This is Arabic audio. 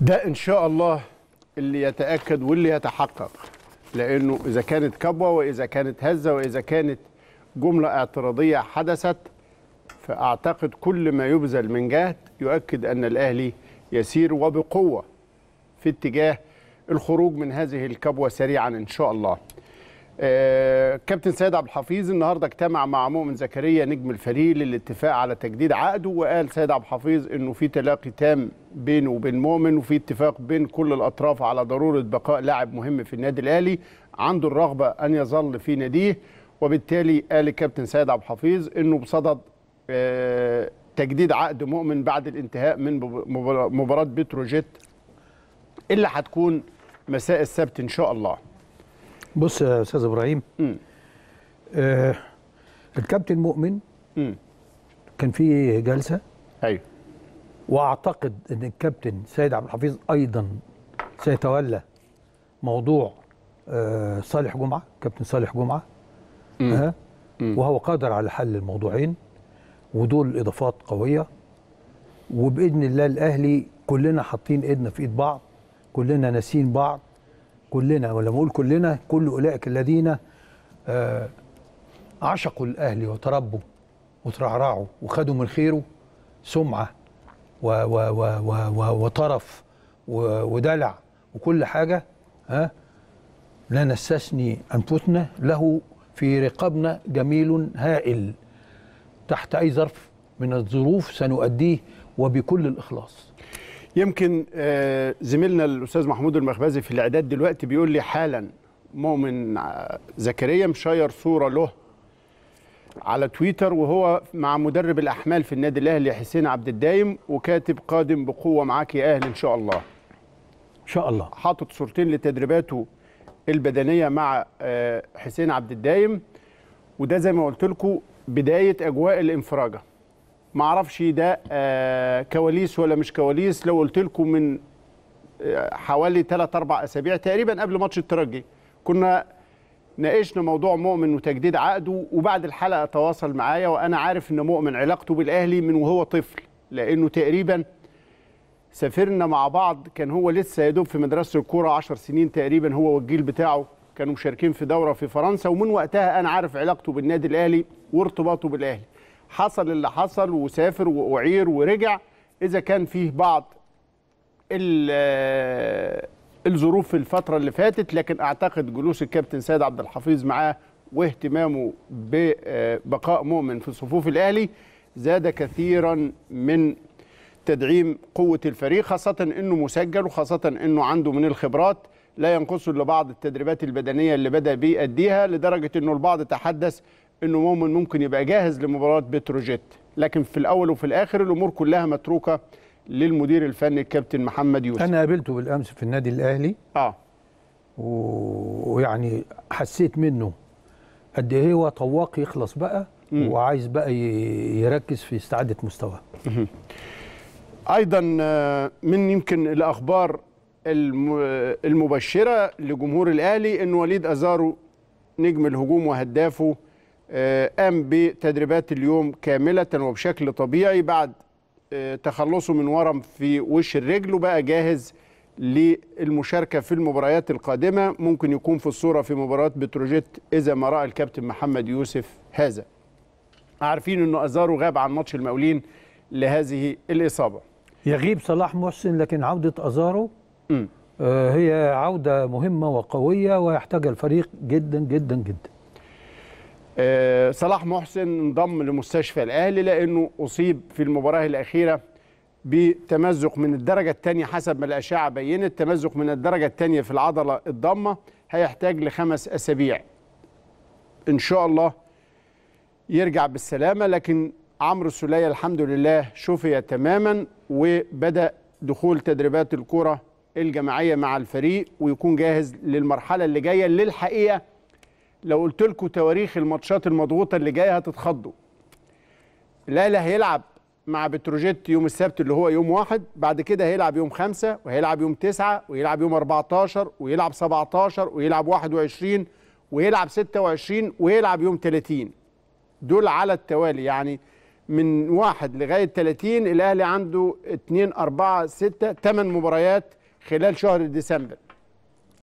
ده ان شاء الله اللي يتاكد واللي يتحقق لانه اذا كانت كبوه واذا كانت هزه واذا كانت جمله اعتراضيه حدثت فاعتقد كل ما يبذل من جهد يؤكد ان الاهلي يسير وبقوه في اتجاه الخروج من هذه الكبوه سريعا ان شاء الله آه، كابتن سيد عبد الحفيظ النهارده اجتمع مع مؤمن زكريا نجم الفريق للاتفاق على تجديد عقده وقال سيد عبد الحفيظ انه في تلاقي تام بينه وبين مؤمن وفي اتفاق بين كل الاطراف على ضروره بقاء لاعب مهم في النادي الاهلي عنده الرغبه ان يظل في ناديه وبالتالي قال الكابتن سيد عبد الحفيظ انه بصدد آه، تجديد عقد مؤمن بعد الانتهاء من مباراه بتروجيت اللي هتكون مساء السبت ان شاء الله بص يا استاذ ابراهيم آه الكابتن مؤمن م. كان في جلسه ايوه واعتقد ان الكابتن سيد عبد الحفيظ ايضا سيتولى موضوع آه صالح جمعه كابتن صالح جمعه م. آه وهو قادر على حل الموضوعين ودول اضافات قويه وباذن الله الاهلي كلنا حاطين ايدنا في ايد بعض كلنا ناسين بعض كلنا ولما اقول كلنا كل اولئك الذين آه، عشقوا الاهلي وتربوا وترعرعوا وخدوا من خيره سمعه و و و و و وطرف ودلع وكل حاجه ها آه، لا نستثني انفسنا له في رقابنا جميل هائل تحت اي ظرف من الظروف سنؤديه وبكل الاخلاص يمكن آه، زميلنا الاستاذ محمود المخبزي في الاعداد دلوقتي بيقول لي حالا مؤمن آه، زكريا مشير صوره له على تويتر وهو مع مدرب الاحمال في النادي الاهلي حسين عبد الدايم وكاتب قادم بقوه معاك يا اهلي ان شاء الله ان شاء الله حاطط صورتين لتدريباته البدنيه مع آه، حسين عبد الدايم وده زي ما قلت لكم بدايه اجواء الانفراجه ما اعرفش ده آه، كواليس ولا مش كواليس لو قلت لكم من آه، حوالي 3 4 اسابيع تقريبا قبل ماتش الترجي كنا ناقشنا موضوع مؤمن وتجديد عقده وبعد الحلقه تواصل معايا وانا عارف ان مؤمن علاقته بالاهلي من وهو طفل لانه تقريبا سافرنا مع بعض كان هو لسه يا في مدرسه الكوره 10 سنين تقريبا هو والجيل بتاعه كانوا مشاركين في دوره في فرنسا ومن وقتها انا عارف علاقته بالنادي الاهلي وارتباطه بالاهلي حصل اللي حصل وسافر وأعير ورجع إذا كان فيه بعض الظروف في الفترة اللي فاتت لكن أعتقد جلوس الكابتن سيد عبد الحفيظ معاه واهتمامه ببقاء آه، مؤمن في صفوف الأهلي زاد كثيرا من تدعيم قوة الفريق خاصة أنه مسجل وخاصة أنه عنده من الخبرات لا ينقصه إلا بعض التدريبات البدنية اللي بدأ بيأديها لدرجة أنه البعض تحدث انه مؤمن ممكن يبقى جاهز لمباراه بتروجيت لكن في الاول وفي الاخر الامور كلها متروكه للمدير الفني الكابتن محمد يوسف انا قابلته بالامس في النادي الاهلي اه ويعني حسيت منه قد ايه هو طواق يخلص بقى مم. وعايز بقى يركز في استعاده مستواه ايضا آه، من يمكن الاخبار المبشره لجمهور الاهلي ان وليد ازارو نجم الهجوم وهدافه آه، قام بتدريبات اليوم كاملة وبشكل طبيعي بعد آه، تخلصه من ورم في وش الرجل وبقى جاهز للمشاركة في المباريات القادمة ممكن يكون في الصورة في مباراة بتروجيت إذا ما رأى الكابتن محمد يوسف هذا عارفين أنه أزارو غاب عن ماتش المقاولين لهذه الإصابة يغيب صلاح محسن لكن عودة أزارو م. آه، هي عودة مهمة وقوية ويحتاج الفريق جدا جدا جدا آه، صلاح محسن انضم لمستشفى الاهلي لانه اصيب في المباراه الاخيره بتمزق من الدرجه الثانيه حسب ما الاشعه بينت تمزق من الدرجه الثانيه في العضله الضامه هيحتاج لخمس اسابيع ان شاء الله يرجع بالسلامه لكن عمرو السليه الحمد لله شفي تماما وبدا دخول تدريبات الكره الجماعيه مع الفريق ويكون جاهز للمرحله اللي جايه اللي الحقيقه لو قلت لكم تواريخ الماتشات المضغوطه اللي جايه هتتخضوا الاهلي هيلعب مع بتروجيت يوم السبت اللي هو يوم واحد بعد كده هيلعب يوم خمسة وهيلعب يوم تسعة ويلعب يوم 14 ويلعب 17 ويلعب 21 ويلعب 26 ويلعب يوم 30 دول على التوالي يعني من واحد لغاية 30 الأهلي عنده 2 4 6 8 مباريات خلال شهر ديسمبر